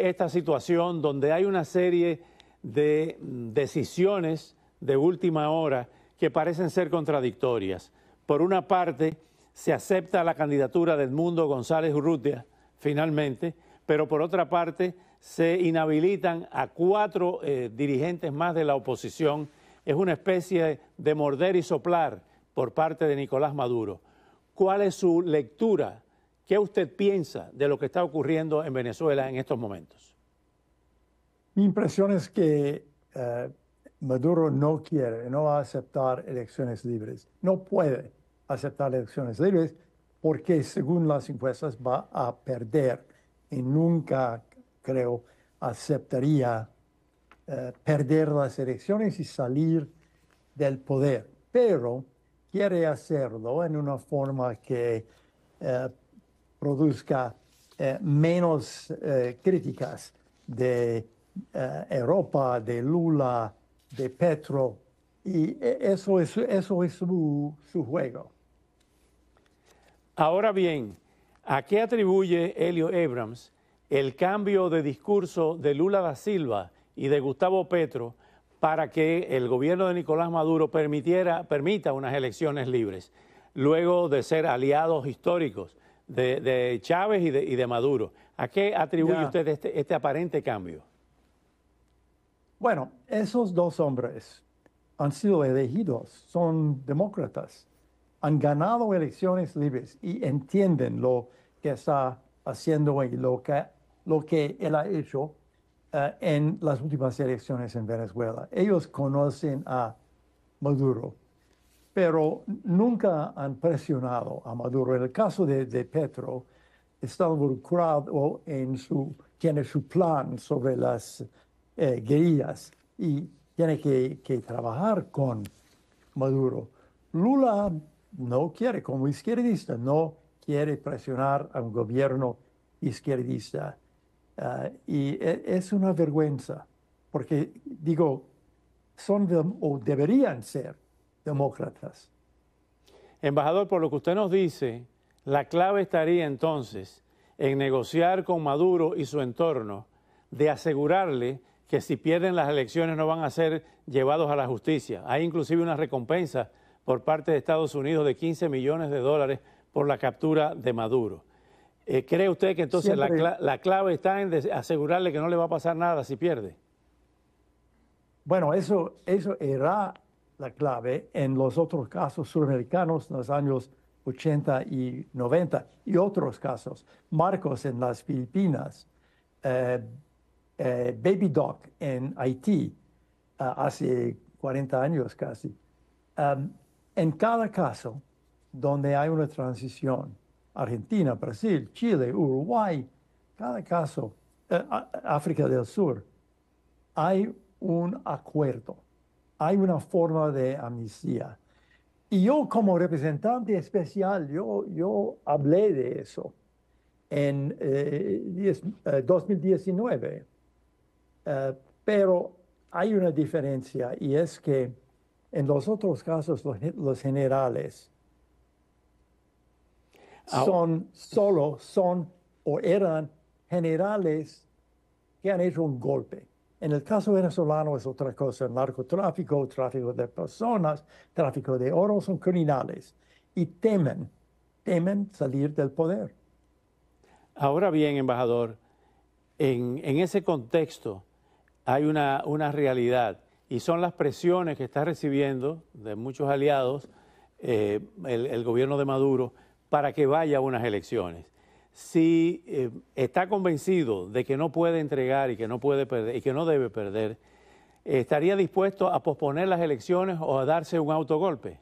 esta situación donde hay una serie de decisiones de última hora que parecen ser contradictorias. Por una parte, se acepta la candidatura de Edmundo González Urrutia, finalmente, pero por otra parte, se inhabilitan a cuatro eh, dirigentes más de la oposición. Es una especie de morder y soplar por parte de Nicolás Maduro. ¿Cuál es su lectura ¿Qué usted piensa de lo que está ocurriendo en Venezuela en estos momentos? Mi impresión es que eh, Maduro no quiere, no va a aceptar elecciones libres. No puede aceptar elecciones libres porque según las encuestas va a perder y nunca, creo, aceptaría eh, perder las elecciones y salir del poder. Pero quiere hacerlo en una forma que eh, produzca eh, menos eh, críticas de eh, Europa, de Lula, de Petro. Y eso es, su, juego. Ahora bien, ¿a qué atribuye Helio Abrams el cambio de discurso de Lula da Silva y de Gustavo Petro para que el gobierno de Nicolás Maduro permitiera, permita unas elecciones libres, luego de ser aliados históricos de, Chávez y de, Maduro. ¿A qué atribuye usted este, este, aparente cambio? Bueno, esos dos hombres han sido elegidos, son demócratas, han ganado elecciones libres y entienden lo que está haciendo y lo que, él ha hecho eh, en las últimas elecciones en Venezuela. Ellos conocen a Maduro pero nunca han presionado a Maduro. En el caso de, Petro, está involucrado en su, tiene su plan sobre las eh, guerrillas y tiene que, trabajar con Maduro. Lula no quiere, como izquierdista, no quiere presionar a un gobierno izquierdista. Ah, y e, es una vergüenza, porque digo, son o deberían ser demócratas. Embajador, por lo que usted nos dice, la clave estaría entonces en negociar con Maduro y su entorno de asegurarle que si pierden las elecciones no van a ser llevados a la justicia. Hay inclusive una recompensa por parte de Estados Unidos de 15 millones de dólares por la captura de Maduro. Eh, ¿Cree usted que entonces la, clave está en asegurarle que no le va a pasar nada si pierde? Bueno, eso, eso era la clave en los otros casos suramericanos en los años 80 y 90 y otros casos. Marcos en las Filipinas, eh, eh, Baby Doc en Haití, eh, hace 40 años casi. Em, en cada caso donde hay una transición, Argentina, Brasil, Chile, Uruguay, cada caso, África del Sur, hay un acuerdo hay una forma de amnistía. Y yo como representante especial, yo, yo hablé de eso en 2019. Eh, eh, eh, pero hay una diferencia y es que en los otros casos los, los generales ah, son solo, son o eran generales que han hecho un golpe. En el caso venezolano es otra cosa, narcotráfico, tráfico de personas, tráfico de oro son criminales y temen, temen salir del poder. Ahora bien, embajador, en, ese contexto hay una, realidad y son las presiones que está recibiendo de muchos aliados eh, el gobierno de Maduro para que vaya a unas elecciones si eh, está convencido de que no puede entregar y que no puede perder y que no debe perder, ¿estaría dispuesto a posponer las elecciones o a darse un autogolpe?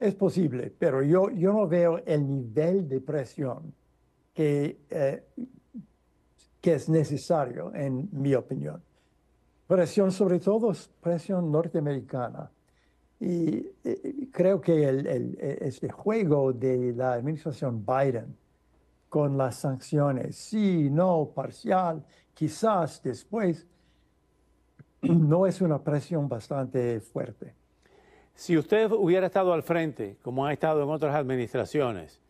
Es posible, pero yo, no veo el nivel de presión que, eh, que es necesario, en mi opinión. Presión sobre todo, presión norteamericana y eh, creo que el, e, este juego de la administración Biden con las sanciones, sí, no, parcial, quizás después, no es una presión bastante fuerte. Si usted hubiera estado al frente, como ha estado en otras administraciones,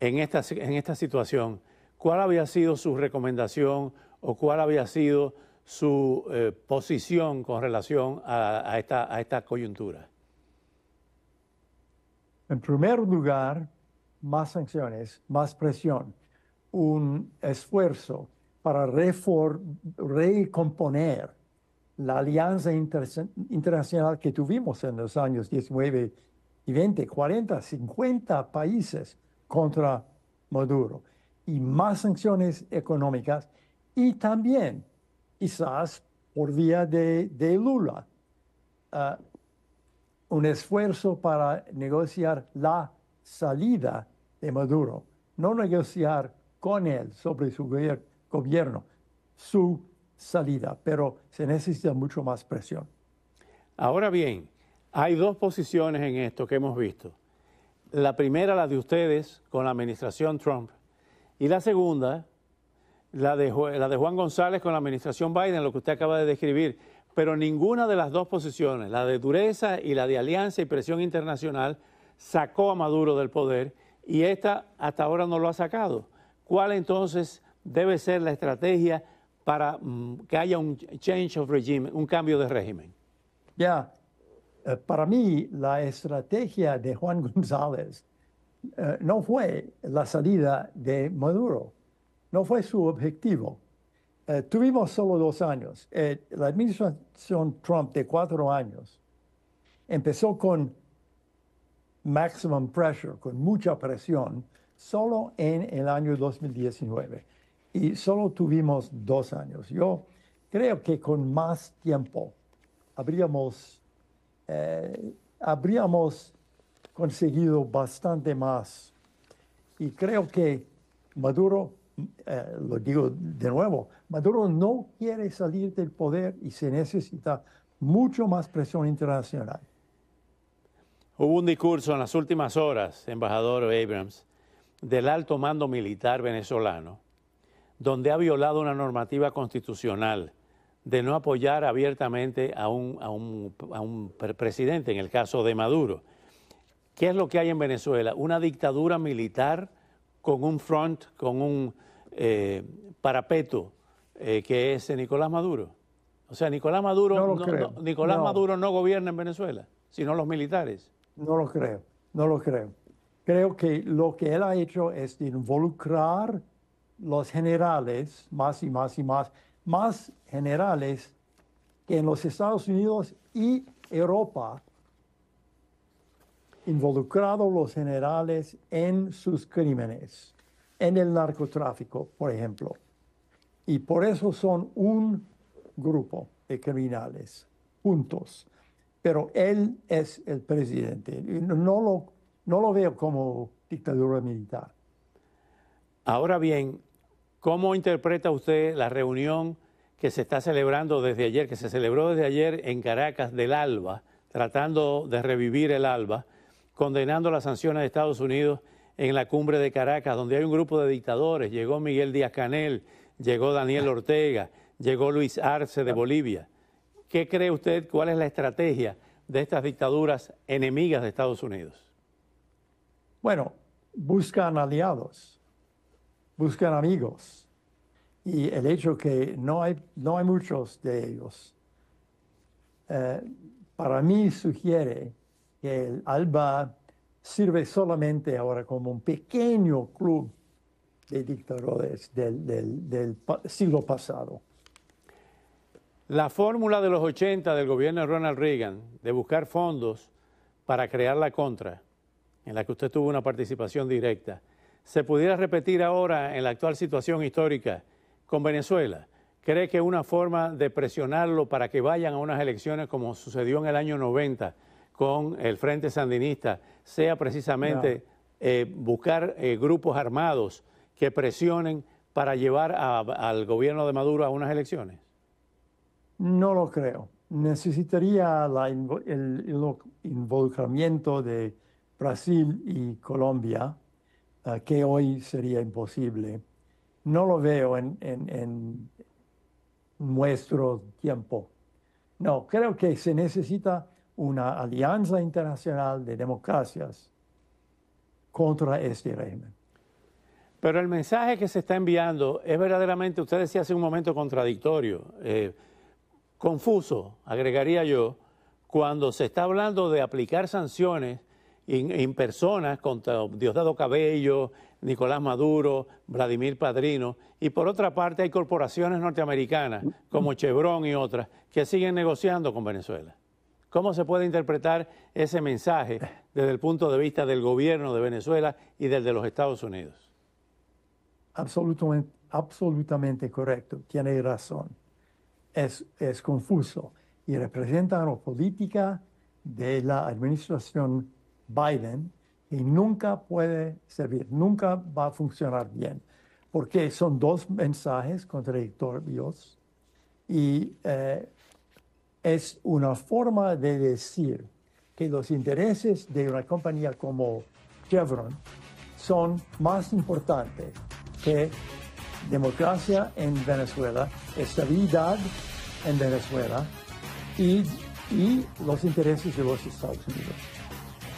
en esta, en esta situación, ¿cuál había sido su recomendación o cuál había sido su eh, posición con relación a, esta, coyuntura? En primer lugar, más sanciones, más presión, un esfuerzo para recomponer la alianza internacional que tuvimos en los años 19 y 20, 40, 50 países contra Maduro, y más sanciones económicas y también quizás por vía de, Lula, ah, un esfuerzo para negociar la salida de Maduro, no negociar con él sobre su gobierno, su salida, pero se necesita mucho más presión. Ahora bien, hay dos posiciones en esto que hemos visto. La primera, la de ustedes con la administración Trump, y la segunda, la de, la de Juan González con la administración Biden, lo que usted acaba de describir, pero ninguna de las dos posiciones, la de dureza y la de alianza y presión internacional, sacó a Maduro del poder y esta hasta ahora no lo ha sacado. ¿Cuál entonces debe ser la estrategia para mm, que haya un change of regime, un cambio de régimen? Ya, eh, para mí la estrategia de Juan González eh, no fue la salida de Maduro no fue su objetivo. Eh, tuvimos solo dos años. Eh, la administración Trump de cuatro años empezó con maximum pressure, con mucha presión, solo en el año 2019. Y solo tuvimos dos años. Yo creo que con más tiempo habríamos, eh, habríamos conseguido bastante más. Y creo que Maduro eh, lo digo de nuevo, Maduro no quiere salir del poder y se necesita mucho más presión internacional. Hubo un discurso en las últimas horas, embajador Abrams, del alto mando militar venezolano, donde ha violado una normativa constitucional de no apoyar abiertamente a un, a un presidente, en el caso de Maduro. ¿Qué es lo que hay en Venezuela? ¿Una dictadura militar? con un front, con un eh, parapeto eh, que es Nicolás Maduro. O sea, Nicolás Maduro no, Nicolás Maduro no gobierna en Venezuela, sino los militares. No lo creo, no lo creo. Creo que lo que él ha hecho es involucrar los generales más y más y más, más generales que en los Estados Unidos y Europa involucrados los generales en sus crímenes, en el narcotráfico, por ejemplo. Y por eso son un grupo de criminales, juntos. Pero él es el presidente. No lo, no lo veo como dictadura militar. Ahora bien, ¿cómo interpreta usted la reunión que se está celebrando desde ayer, que se celebró desde ayer en Caracas del ALBA, tratando de revivir el ALBA? condenando las sanciones de Estados Unidos en la cumbre de Caracas, donde hay un grupo de dictadores. Llegó Miguel Díaz Canel, llegó Daniel Ortega, llegó Luis Arce de Bolivia. ¿Qué cree usted? ¿Cuál es la estrategia de estas dictaduras enemigas de Estados Unidos? Bueno, buscan aliados, buscan amigos. Y el hecho que no hay, no hay muchos de ellos, eh, para mí sugiere ...que el ALBA sirve solamente ahora como un pequeño club de dictadores del, del siglo pasado. La fórmula de los 80 del gobierno de Ronald Reagan de buscar fondos para crear la contra, en la que usted tuvo una participación directa, se pudiera repetir ahora en la actual situación histórica con Venezuela. ¿Cree que una forma de presionarlo para que vayan a unas elecciones como sucedió en el año 90 con el Frente Sandinista sea precisamente eh, buscar eh, grupos armados que presionen para llevar al gobierno de Maduro a unas elecciones? No lo creo. Necesitaría el, involucramiento de Brasil y Colombia, eh, que hoy sería imposible. No lo veo en nuestro tiempo. No, creo que se necesita una alianza internacional de democracias contra este régimen. Pero el mensaje que se está enviando es verdaderamente, usted decía hace un momento, contradictorio, eh, confuso, agregaría yo, cuando se está hablando de aplicar sanciones en personas contra Diosdado Cabello, Nicolás Maduro, Vladimir Padrino, y por otra parte hay corporaciones norteamericanas como Chevron y otras que siguen negociando con Venezuela. ¿Cómo se puede interpretar ese mensaje desde el punto de vista del gobierno de Venezuela y del de los Estados Unidos? Absolutamente, absolutamente correcto, tiene razón. Es, es confuso y representa una política de la administración Biden y nunca puede servir, nunca va a funcionar bien, porque son dos mensajes contradictorios y eh, es una forma de decir que los intereses de una compañía como Chevron son más importantes que democracia en Venezuela, estabilidad en Venezuela y, los intereses de los Estados Unidos.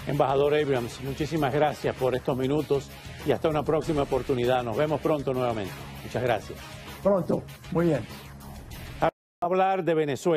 Embajador Abrams, muchísimas gracias por estos minutos y hasta una próxima oportunidad. Nos vemos pronto nuevamente. Muchas gracias. Pronto, muy bien. Hablar de Venezuela.